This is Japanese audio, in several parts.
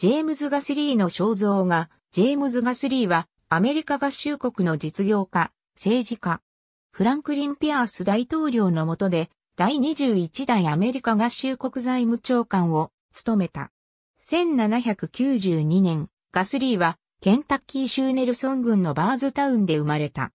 ジェームズ・ガスリーの肖像画、ジェームズ・ガスリーは、アメリカ合衆国の実業家、政治家、フランクリン・ピアース大統領の下で、第21代アメリカ合衆国財務長官を務めた。1792年、ガスリーは、ケンタッキー州ネルソン郡のバーズタウンで生まれた。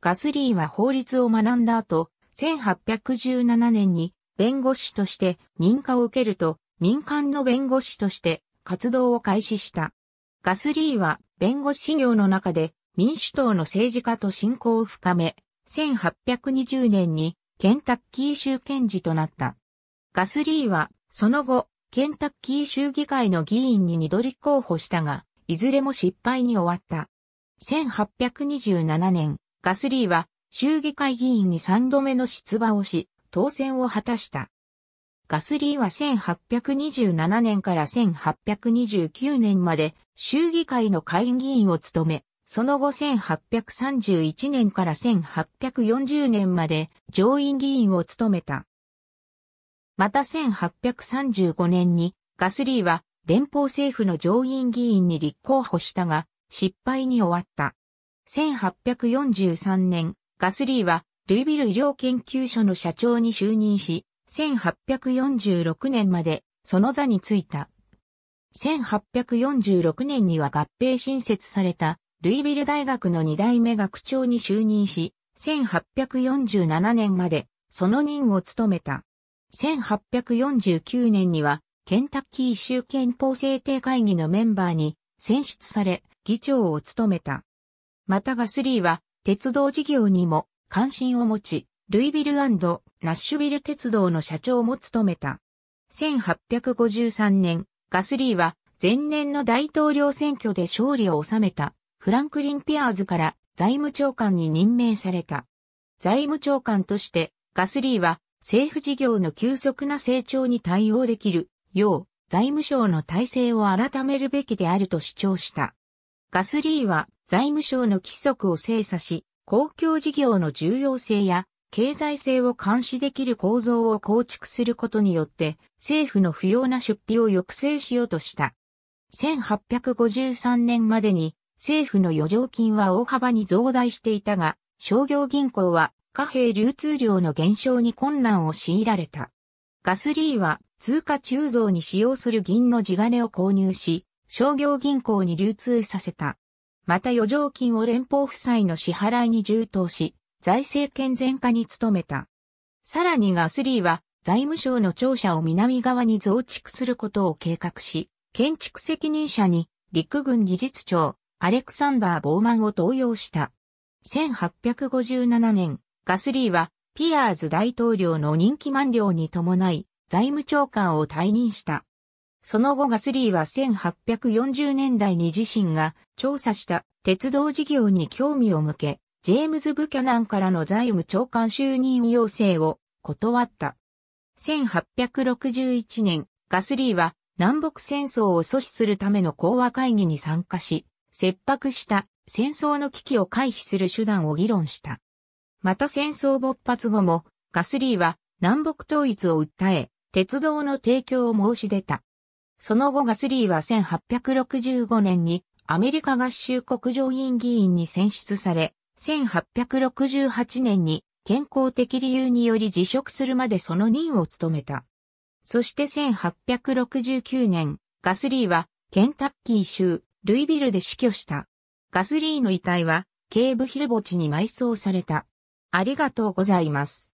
ガスリーは法律を学んだ後、1817年に弁護士として認可を受けると、民間の弁護士として活動を開始した。ガスリーは弁護士業の中で民主党の政治家と親交を深め、1820年にケンタッキー州検事となった。ガスリーはその後、ケンタッキー州議会の議員に二度立候補したが、いずれも失敗に終わった。1827年、ガスリーは州議会議員に三度目の出馬をし、当選を果たした。ガスリーは1827年から1829年まで衆議会の会議員を務め、その後1831年から1840年まで上院議員を務めた。また1835年にガスリーは連邦政府の上院議員に立候補したが失敗に終わった。1843年、ガスリーはルイビル医療研究所の社長に就任し、1846年までその座に就いた。1846年には合併新設されたルイビル大学の二代目学長に就任し、1847年までその任を務めた。1849年にはケンタッキー州憲法制定会議のメンバーに選出され議長を務めた。またガスリーは鉄道事業にも関心を持ち、ルイビルナッシュビル鉄道の社長も務めた。1853年、ガスリーは前年の大統領選挙で勝利を収めたフランクリン・ピアーズから財務長官に任命された。財務長官としてガスリーは政府事業の急速な成長に対応できるよう財務省の体制を改めるべきであると主張した。ガスリーは財務省の規則を精査し、公共事業の重要性や経済性を監視できる構造を構築することによって、政府の不要な出費を抑制しようとした。1853年までに政府の余剰金は大幅に増大していたが、商業銀行は貨幣流通量の減少に困難を強いられた。ガスリーは通貨鋳造に使用する銀の地金を購入し、商業銀行に流通させた。また余剰金を連邦負債の支払いに充当し、財政健全化に努めた。さらにガスリーは財務省の庁舎を南側に増築することを計画し、建築責任者に陸軍技術長アレクサンダー・ボーマンを登用した。1857年、ガスリーはピアーズ大統領の任期満了に伴い財務長官を退任した。その後ガスリーは1840年代に自身が調査した鉄道事業に興味を向け、ジェームズ・ブキャナンからの財務長官就任要請を断った。1861年、ガスリーは南北戦争を阻止するための講和会議に参加し、切迫した戦争の危機を回避する手段を議論した。また戦争勃発後も、ガスリーは南北統一を訴え、鉄道の提供を申し出た。その後ガスリーは1865年にアメリカ合衆国上院議員に選出され、1868年に健康的理由により辞職するまでその任を務めた。そして1869年、ガスリーはケンタッキー州ルイビルで死去した。ガスリーの遺体は、ケーブヒル墓地に埋葬された。ありがとうございます。